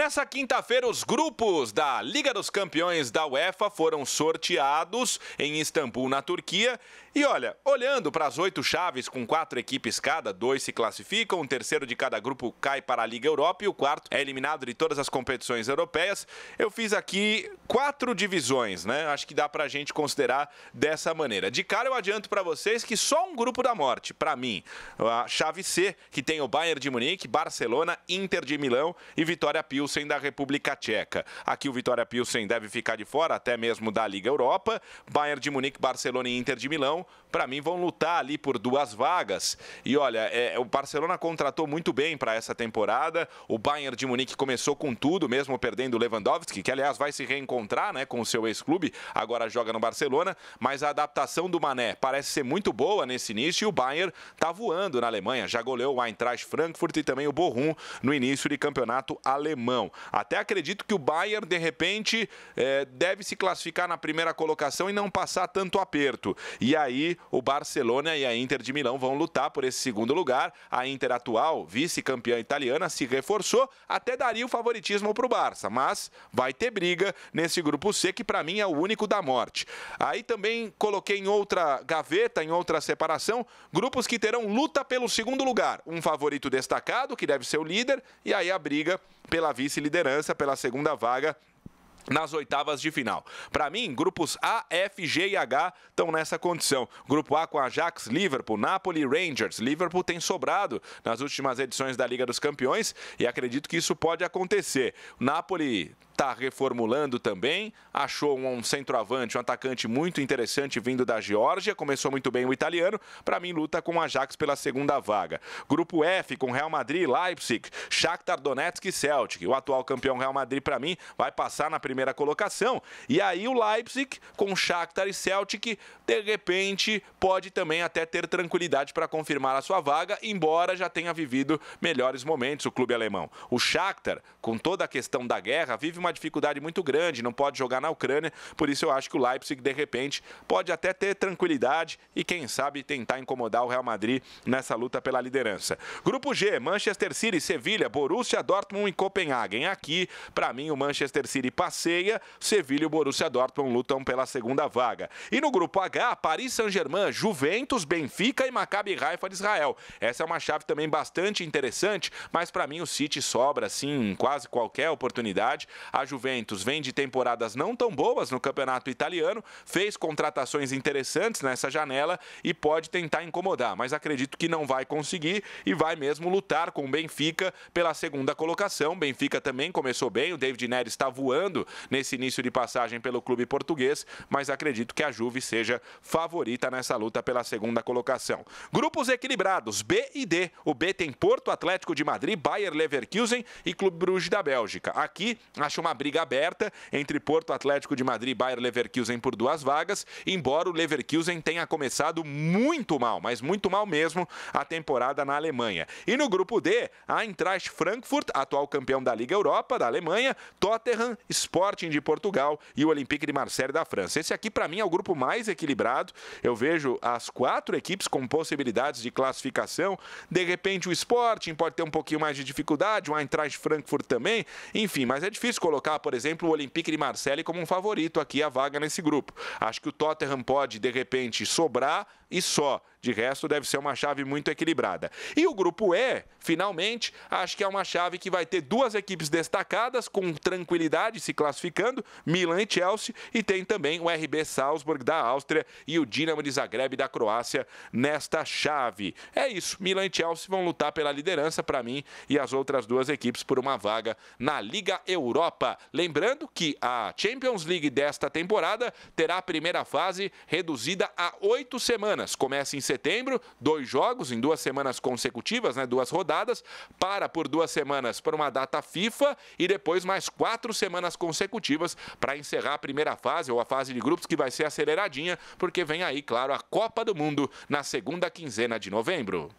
Nessa quinta-feira, os grupos da Liga dos Campeões da UEFA foram sorteados em Istambul, na Turquia. E olha, olhando para as oito chaves com quatro equipes cada, dois se classificam, um terceiro de cada grupo cai para a Liga Europa e o quarto é eliminado de todas as competições europeias. Eu fiz aqui quatro divisões, né? Acho que dá para a gente considerar dessa maneira. De cara, eu adianto para vocês que só um grupo da morte, para mim, a chave C, que tem o Bayern de Munique, Barcelona, Inter de Milão e Vitória Pio Pilsen da República Tcheca. Aqui o Vitória Pilsen deve ficar de fora, até mesmo da Liga Europa. Bayern de Munique, Barcelona e Inter de Milão, para mim, vão lutar ali por duas vagas. E olha, é, o Barcelona contratou muito bem para essa temporada. O Bayern de Munique começou com tudo, mesmo perdendo o Lewandowski, que aliás vai se reencontrar né, com o seu ex-clube, agora joga no Barcelona. Mas a adaptação do Mané parece ser muito boa nesse início e o Bayern está voando na Alemanha. Já goleou o Eintracht Frankfurt e também o Bochum no início de campeonato alemão. Até acredito que o Bayern, de repente, é, deve se classificar na primeira colocação e não passar tanto aperto. E aí o Barcelona e a Inter de Milão vão lutar por esse segundo lugar. A Inter atual, vice-campeã italiana, se reforçou, até daria o favoritismo para o Barça, mas vai ter briga nesse grupo C, que para mim é o único da morte. Aí também coloquei em outra gaveta, em outra separação, grupos que terão luta pelo segundo lugar. Um favorito destacado, que deve ser o líder, e aí a briga pela vice-liderança pela segunda vaga nas oitavas de final. Para mim, grupos A, F, G e H estão nessa condição. Grupo A com Ajax, Liverpool, Napoli, Rangers. Liverpool tem sobrado nas últimas edições da Liga dos Campeões e acredito que isso pode acontecer. Napoli está reformulando também, achou um centroavante, um atacante muito interessante vindo da Geórgia, começou muito bem o italiano, para mim luta com o Ajax pela segunda vaga. Grupo F com Real Madrid, Leipzig, Shakhtar Donetsk e Celtic. O atual campeão Real Madrid para mim vai passar na primeira colocação e aí o Leipzig com Shakhtar e Celtic de repente pode também até ter tranquilidade para confirmar a sua vaga, embora já tenha vivido melhores momentos o clube alemão. O Shakhtar, com toda a questão da guerra, vive uma uma dificuldade muito grande, não pode jogar na Ucrânia, por isso eu acho que o Leipzig, de repente, pode até ter tranquilidade e, quem sabe, tentar incomodar o Real Madrid nessa luta pela liderança. Grupo G, Manchester City, Sevilha, Borussia Dortmund e Copenhagen. Aqui, para mim, o Manchester City passeia, Sevilha e o Borussia Dortmund lutam pela segunda vaga. E no grupo H, Paris Saint-Germain, Juventus, Benfica e Maccabi Raifa de Israel. Essa é uma chave também bastante interessante, mas para mim o City sobra assim em quase qualquer oportunidade. A Juventus vem de temporadas não tão boas no campeonato italiano, fez contratações interessantes nessa janela e pode tentar incomodar, mas acredito que não vai conseguir e vai mesmo lutar com o Benfica pela segunda colocação. Benfica também começou bem, o David Neres está voando nesse início de passagem pelo clube português, mas acredito que a Juve seja favorita nessa luta pela segunda colocação. Grupos equilibrados, B e D. O B tem Porto, Atlético de Madrid, Bayer Leverkusen e Clube Bruges da Bélgica. Aqui, acho uma uma briga aberta entre Porto Atlético de Madrid e Bayer Leverkusen por duas vagas, embora o Leverkusen tenha começado muito mal, mas muito mal mesmo a temporada na Alemanha. E no grupo D, a Eintracht Frankfurt, atual campeão da Liga Europa da Alemanha, Tottenham, Sporting de Portugal e o Olympique de Marseille da França. Esse aqui para mim é o grupo mais equilibrado. Eu vejo as quatro equipes com possibilidades de classificação. De repente o Sporting pode ter um pouquinho mais de dificuldade, o Eintracht Frankfurt também. Enfim, mas é difícil colocar colocar, por exemplo, o Olympique de Marseille como um favorito aqui a vaga nesse grupo. Acho que o Tottenham pode, de repente, sobrar e só. De resto, deve ser uma chave muito equilibrada. E o grupo E, finalmente, acho que é uma chave que vai ter duas equipes destacadas com tranquilidade se classificando, Milan e Chelsea, e tem também o RB Salzburg da Áustria e o Dinamo de Zagreb da Croácia nesta chave. É isso, Milan e Chelsea vão lutar pela liderança para mim e as outras duas equipes por uma vaga na Liga Europa. Lembrando que a Champions League desta temporada terá a primeira fase reduzida a oito semanas semanas. Começa em setembro, dois jogos em duas semanas consecutivas, né, duas rodadas, para por duas semanas para uma data FIFA e depois mais quatro semanas consecutivas para encerrar a primeira fase ou a fase de grupos que vai ser aceleradinha, porque vem aí, claro, a Copa do Mundo na segunda quinzena de novembro.